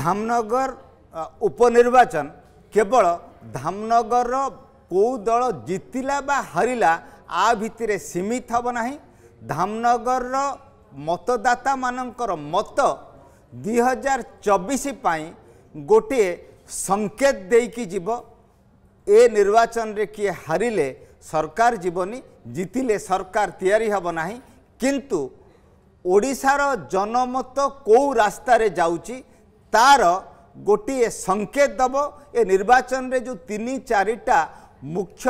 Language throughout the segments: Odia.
ଧାମନଗର ଉପନିର୍ବାଚନ କେବଳ ଧାମନଗରର କେଉଁ ଦଳ ଜିତିଲା ବା ହାରିଲା ଆ ଭିତରେ ସୀମିତ ହେବ ନାହିଁ ଧାମନଗରର ମତଦାତାମାନଙ୍କର ମତ ଦୁଇହଜାର ଚବିଶ ପାଇଁ ଗୋଟିଏ ସଙ୍କେତ ଦେଇକି ଯିବ ଏ ନିର୍ବାଚନରେ କିଏ ହାରିଲେ ସରକାର ଯିବନି ଜିତିଲେ ସରକାର ତିଆରି ହେବ ନାହିଁ କିନ୍ତୁ ଓଡ଼ିଶାର ଜନମତ କେଉଁ ରାସ୍ତାରେ ଯାଉଛି ତାର ଗୋଟିଏ ସଙ୍କେତ ଦେବ ଏ ନିର୍ବାଚନରେ ଯେଉଁ ତିନି ଚାରିଟା ମୁଖ୍ୟ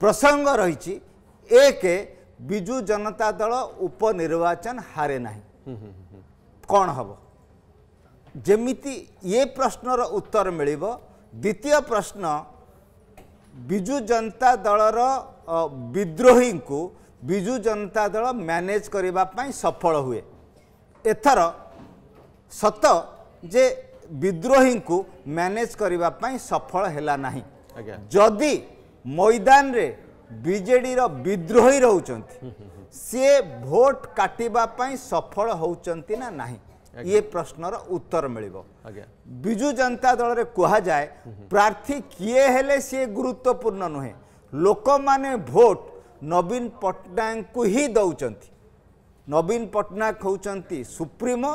ପ୍ରସଙ୍ଗ ରହିଛି ଏକ ବିଜୁ ଜନତା ଦଳ ଉପନିର୍ବାଚନ ହାରେ ନାହିଁ କ'ଣ ହେବ ଯେମିତି ଏ ପ୍ରଶ୍ନର ଉତ୍ତର ମିଳିବ ଦ୍ୱିତୀୟ ପ୍ରଶ୍ନ ବିଜୁ ଜନତା ଦଳର ବିଦ୍ରୋହୀଙ୍କୁ ବିଜୁ ଜନତା ଦଳ ମ୍ୟାନେଜ୍ କରିବା ପାଇଁ ସଫଳ ହୁଏ ଏଥର ସତ जे विद्रोही को मैनेज करने सफल है जदि मैदान में बीजेडी रो विद्रोही रोचे सी भोट काटापी सफल होती ना ये प्रश्नर उत्तर मिल विजु जनता दल रहा कहा जाए प्रार्थी किए हेले सी गुरुत्वपूर्ण नुहे लोक मैंने भोट नवीन पट्टनायक ही दौंस नवीन पट्टनायक होती सुप्रीमो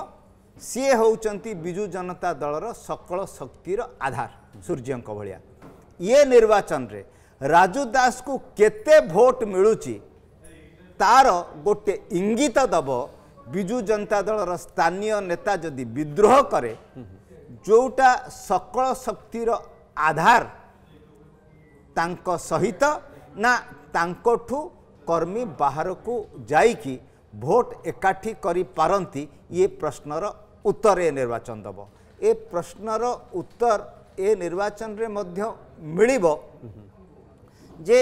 ସିଏ ହେଉଛନ୍ତି ବିଜୁ ଜନତା ଦଳର ସକଳ ଶକ୍ତିର ଆଧାର ସୂର୍ଯ୍ୟଙ୍କ ଭଳିଆ ଇଏ ନିର୍ବାଚନରେ ରାଜୁ ଦାସକୁ କେତେ ଭୋଟ ମିଳୁଛି ତା'ର ଗୋଟେ ଇଙ୍ଗିତ ଦେବ ବିଜୁ ଜନତା ଦଳର ସ୍ଥାନୀୟ ନେତା ଯଦି ବିଦ୍ରୋହ କରେ ଯେଉଁଟା ସକଳ ଶକ୍ତିର ଆଧାର ତାଙ୍କ ସହିତ ନା ତାଙ୍କଠୁ କର୍ମୀ ବାହାରକୁ ଯାଇକି भोट एक पार प्रश्न र उत्तर ए निर्वाचन दब ए प्रश्न र उत्तर ए निर्वाचन जे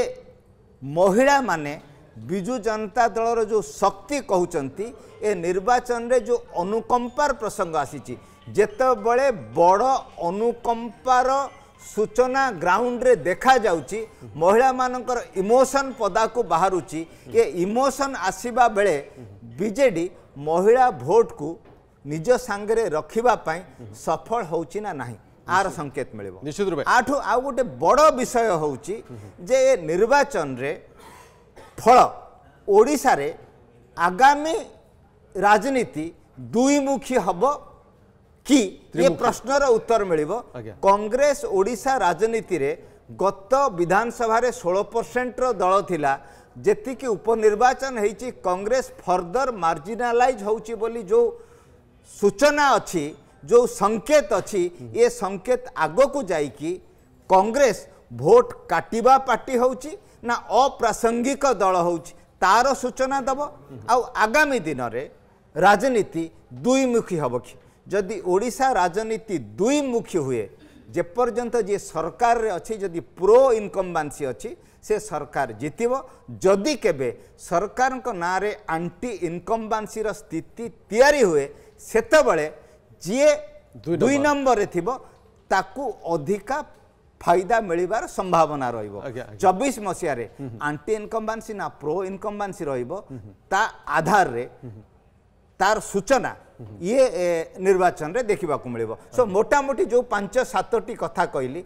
महिला मजु जनता दल र जो शक्ति क निर्वाचन जो अनुकम्पार प्रसङ्ग आसि जुकम्पार ସୂଚନା ଗ୍ରାଉଣ୍ଡରେ ଦେଖାଯାଉଛି ମହିଳାମାନଙ୍କର ଇମୋସନ୍ ପଦାକୁ ବାହାରୁଛି ଏ ଇମୋସନ୍ ଆସିବା ବେଳେ ବିଜେଡ଼ି ମହିଳା ଭୋଟକୁ ନିଜ ସାଙ୍ଗରେ ରଖିବା ପାଇଁ ସଫଳ ହେଉଛି ନା ନାହିଁ ଆର ସଙ୍କେତ ମିଳିବ ନିଶ୍ଚିତ ରୂପେ ଆଠୁ ଆଉ ଗୋଟେ ବଡ଼ ବିଷୟ ହେଉଛି ଯେ ଏ ନିର୍ବାଚନରେ ଫଳ ଓଡ଼ିଶାରେ ଆଗାମୀ ରାଜନୀତି ଦୁଇମୁଖୀ ହେବ କି ଏ ପ୍ରଶ୍ନର ଉତ୍ତର ମିଳିବ କଂଗ୍ରେସ ଓଡ଼ିଶା ରାଜନୀତିରେ ଗତ ବିଧାନସଭାରେ ଷୋହଳ ପରସେଣ୍ଟର ଦଳ ଥିଲା ଯେତିକି ଉପନିର୍ବାଚନ ହେଇଛି କଂଗ୍ରେସ ଫର୍ଦର ମାର୍ଜିନାଲାଇଜ୍ ହେଉଛି ବୋଲି ଯେଉଁ ସୂଚନା ଅଛି ଯେଉଁ ସଙ୍କେତ ଅଛି ଏ ସଙ୍କେତ ଆଗକୁ ଯାଇକି କଂଗ୍ରେସ ଭୋଟ କାଟିବା ପାର୍ଟି ହେଉଛି ନା ଅପ୍ରାସଙ୍ଗିକ ଦଳ ହେଉଛି ତାର ସୂଚନା ଦେବ ଆଉ ଆଗାମୀ ଦିନରେ ରାଜନୀତି ଦୁଇମୁଖୀ ହେବ କି ଯଦି ଓଡ଼ିଶା ରାଜନୀତି ଦୁଇମୁଖୀ ହୁଏ ଯେପର୍ଯ୍ୟନ୍ତ ଯିଏ ସରକାରରେ ଅଛି ଯଦି ପ୍ରୋ ଇନକମ୍ବାନ୍ସି ଅଛି ସେ ସରକାର ଜିତିବ ଯଦି କେବେ ସରକାରଙ୍କ ନାଁରେ ଆଣ୍ଟି ଇନକମ୍ବାନ୍ସିର ସ୍ଥିତି ତିଆରି ହୁଏ ସେତେବେଳେ ଯିଏ ଦୁଇ ନମ୍ବରରେ ଥିବ ତାକୁ ଅଧିକା ଫାଇଦା ମିଳିବାର ସମ୍ଭାବନା ରହିବ ଚବିଶ ମସିହାରେ ଆଣ୍ଟି ଇନକମ୍ବାନ୍ସି ନା ପ୍ରୋ ଇନକମ୍ବାନ୍ସି ରହିବ ତା ଆଧାରରେ তার সূচনা ଇଏ ନିର୍ବାଚନରେ ଦେଖିବାକୁ ମିଳିବ ସୋ ମୋଟାମୋଟି ଯେଉଁ ପାଞ୍ଚ ସାତଟି କଥା କହିଲି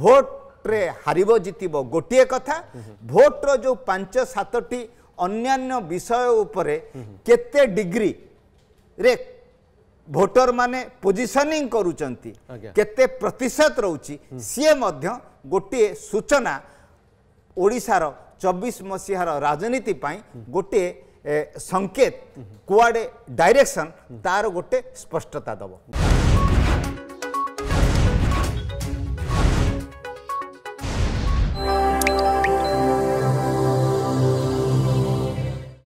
ଭୋଟରେ ହାରିବ ଜିତିବ ଗୋଟିଏ କଥା ଭୋଟର ଯେଉଁ ପାଞ୍ଚ ସାତଟି ଅନ୍ୟାନ୍ୟ ବିଷୟ ଉପରେ କେତେ ଡିଗ୍ରୀରେ ଭୋଟରମାନେ ପୋଜିସନିଂ କରୁଛନ୍ତି କେତେ ପ୍ରତିଶତ ରହୁଛି ସିଏ ମଧ୍ୟ ଗୋଟିଏ ସୂଚନା ଓଡ଼ିଶାର ଚବିଶ ମସିହାର ରାଜନୀତି ପାଇଁ ଗୋଟିଏ ସଙ୍କେତ କୁଆଡ଼େ ଡାଇରେକ୍ସନ୍ ତାର ଗୋଟେ ସ୍ପଷ୍ଟତା ଦେବ